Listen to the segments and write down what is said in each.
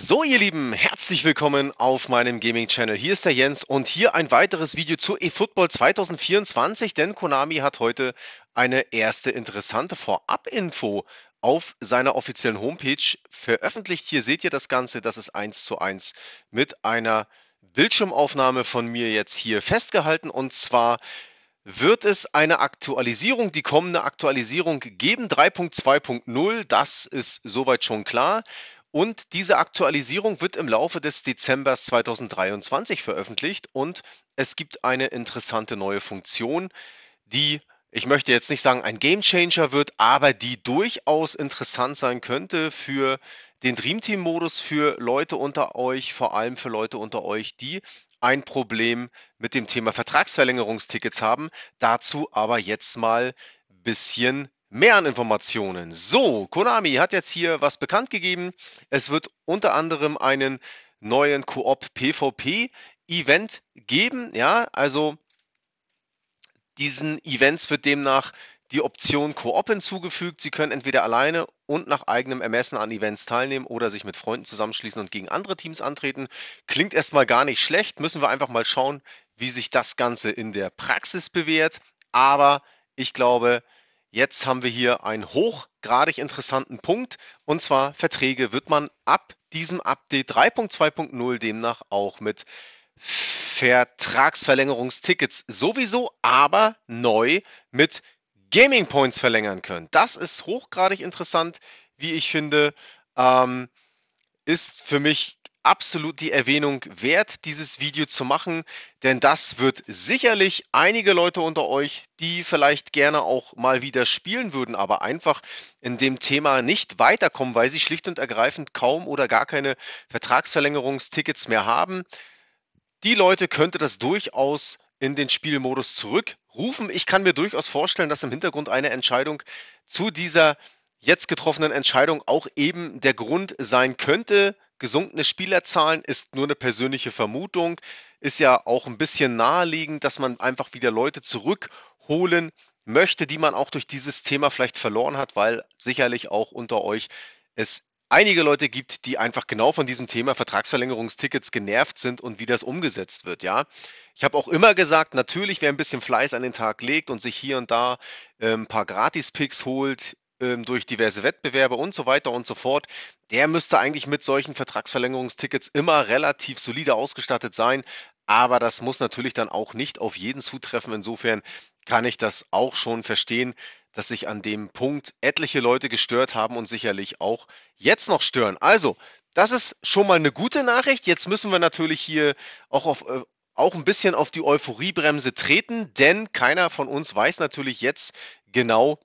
So, ihr Lieben, herzlich willkommen auf meinem Gaming-Channel. Hier ist der Jens und hier ein weiteres Video zu eFootball 2024, denn Konami hat heute eine erste interessante Vorab-Info auf seiner offiziellen Homepage veröffentlicht. Hier seht ihr das Ganze, das ist eins zu eins mit einer Bildschirmaufnahme von mir jetzt hier festgehalten und zwar wird es eine Aktualisierung, die kommende Aktualisierung geben, 3.2.0, das ist soweit schon klar. Und diese Aktualisierung wird im Laufe des Dezember 2023 veröffentlicht und es gibt eine interessante neue Funktion, die, ich möchte jetzt nicht sagen, ein Game Changer wird, aber die durchaus interessant sein könnte für den Dream Team Modus, für Leute unter euch, vor allem für Leute unter euch, die ein Problem mit dem Thema Vertragsverlängerungstickets haben. Dazu aber jetzt mal ein bisschen Mehr an Informationen. So, Konami hat jetzt hier was bekannt gegeben. Es wird unter anderem einen neuen Koop PvP Event geben. Ja, also diesen Events wird demnach die Option Koop hinzugefügt. Sie können entweder alleine und nach eigenem Ermessen an Events teilnehmen oder sich mit Freunden zusammenschließen und gegen andere Teams antreten. Klingt erstmal gar nicht schlecht. Müssen wir einfach mal schauen, wie sich das Ganze in der Praxis bewährt. Aber ich glaube, Jetzt haben wir hier einen hochgradig interessanten Punkt und zwar Verträge wird man ab diesem Update 3.2.0 demnach auch mit Vertragsverlängerungstickets sowieso, aber neu mit Gaming Points verlängern können. Das ist hochgradig interessant, wie ich finde. Ähm, ist für mich absolut die Erwähnung wert, dieses Video zu machen, denn das wird sicherlich einige Leute unter euch, die vielleicht gerne auch mal wieder spielen würden, aber einfach in dem Thema nicht weiterkommen, weil sie schlicht und ergreifend kaum oder gar keine Vertragsverlängerungstickets mehr haben. Die Leute könnte das durchaus in den Spielmodus zurückrufen. Ich kann mir durchaus vorstellen, dass im Hintergrund eine Entscheidung zu dieser jetzt getroffenen Entscheidung auch eben der Grund sein könnte, Gesunkene Spielerzahlen ist nur eine persönliche Vermutung, ist ja auch ein bisschen naheliegend, dass man einfach wieder Leute zurückholen möchte, die man auch durch dieses Thema vielleicht verloren hat, weil sicherlich auch unter euch es einige Leute gibt, die einfach genau von diesem Thema Vertragsverlängerungstickets genervt sind und wie das umgesetzt wird, ja. Ich habe auch immer gesagt, natürlich, wer ein bisschen Fleiß an den Tag legt und sich hier und da ein ähm, paar Gratis-Picks holt, ähm, durch diverse Wettbewerbe und so weiter und so fort, der müsste eigentlich mit solchen Vertragsverlängerungstickets immer relativ solide ausgestattet sein. Aber das muss natürlich dann auch nicht auf jeden zutreffen. Insofern kann ich das auch schon verstehen, dass sich an dem Punkt etliche Leute gestört haben und sicherlich auch jetzt noch stören. Also, das ist schon mal eine gute Nachricht. Jetzt müssen wir natürlich hier auch auf, äh, auch ein bisschen auf die Euphoriebremse treten, denn keiner von uns weiß natürlich jetzt genau,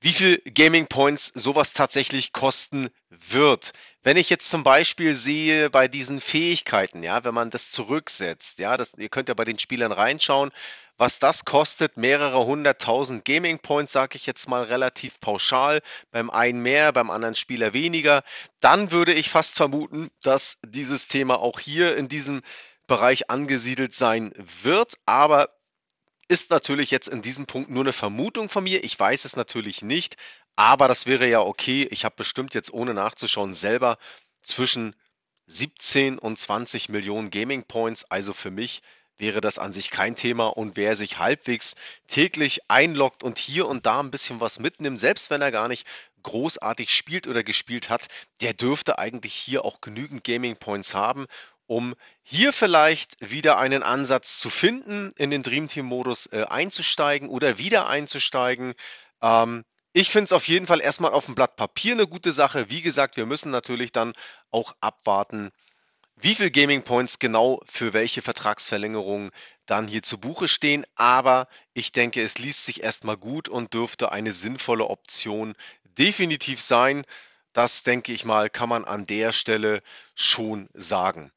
wie viel Gaming Points sowas tatsächlich kosten wird. Wenn ich jetzt zum Beispiel sehe bei diesen Fähigkeiten, ja, wenn man das zurücksetzt, ja, das, ihr könnt ja bei den Spielern reinschauen, was das kostet, mehrere hunderttausend Gaming Points, sage ich jetzt mal relativ pauschal, beim einen mehr, beim anderen Spieler weniger, dann würde ich fast vermuten, dass dieses Thema auch hier in diesem Bereich angesiedelt sein wird, aber ist natürlich jetzt in diesem Punkt nur eine Vermutung von mir. Ich weiß es natürlich nicht, aber das wäre ja okay. Ich habe bestimmt jetzt, ohne nachzuschauen, selber zwischen 17 und 20 Millionen Gaming Points. Also für mich wäre das an sich kein Thema. Und wer sich halbwegs täglich einloggt und hier und da ein bisschen was mitnimmt, selbst wenn er gar nicht großartig spielt oder gespielt hat, der dürfte eigentlich hier auch genügend Gaming Points haben um hier vielleicht wieder einen Ansatz zu finden, in den Dream Team-Modus äh, einzusteigen oder wieder einzusteigen. Ähm, ich finde es auf jeden Fall erstmal auf dem Blatt Papier eine gute Sache. Wie gesagt, wir müssen natürlich dann auch abwarten, wie viele Gaming Points genau für welche Vertragsverlängerungen dann hier zu Buche stehen. Aber ich denke, es liest sich erstmal gut und dürfte eine sinnvolle Option definitiv sein. Das denke ich mal, kann man an der Stelle schon sagen.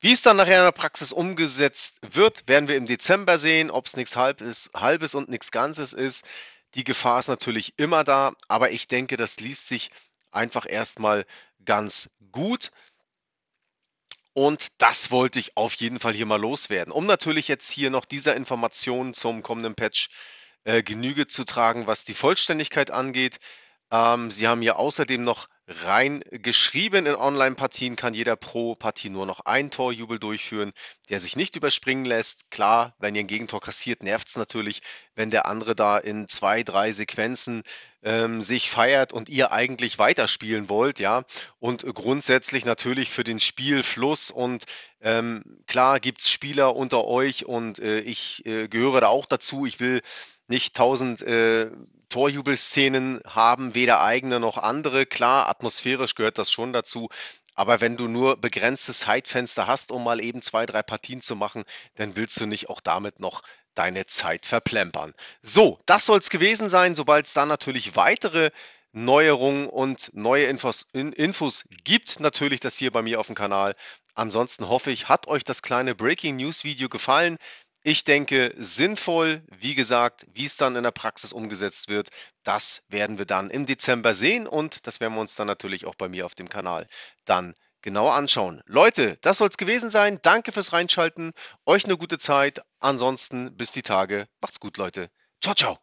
Wie es dann nachher in der Praxis umgesetzt wird, werden wir im Dezember sehen, ob es nichts Halbes, Halbes und nichts Ganzes ist. Die Gefahr ist natürlich immer da, aber ich denke, das liest sich einfach erstmal ganz gut. Und das wollte ich auf jeden Fall hier mal loswerden, um natürlich jetzt hier noch dieser Information zum kommenden Patch äh, Genüge zu tragen, was die Vollständigkeit angeht. Ähm, Sie haben hier außerdem noch Rein geschrieben in Online-Partien kann jeder pro Partie nur noch einen Torjubel durchführen, der sich nicht überspringen lässt. Klar, wenn ihr ein Gegentor kassiert, nervt es natürlich, wenn der andere da in zwei, drei Sequenzen ähm, sich feiert und ihr eigentlich weiterspielen wollt, ja. Und grundsätzlich natürlich für den Spielfluss und ähm, klar gibt es Spieler unter euch und äh, ich äh, gehöre da auch dazu. Ich will nicht tausend äh, Torjubelszenen haben, weder eigene noch andere. Klar, atmosphärisch gehört das schon dazu. Aber wenn du nur begrenztes Zeitfenster hast, um mal eben zwei, drei Partien zu machen, dann willst du nicht auch damit noch deine Zeit verplempern. So, das soll es gewesen sein. Sobald es dann natürlich weitere Neuerungen und neue Infos, Infos gibt, natürlich das hier bei mir auf dem Kanal. Ansonsten hoffe ich, hat euch das kleine Breaking News Video gefallen. Ich denke, sinnvoll, wie gesagt, wie es dann in der Praxis umgesetzt wird, das werden wir dann im Dezember sehen und das werden wir uns dann natürlich auch bei mir auf dem Kanal dann genauer anschauen. Leute, das soll es gewesen sein. Danke fürs Reinschalten. Euch eine gute Zeit. Ansonsten bis die Tage. Macht's gut, Leute. Ciao, ciao.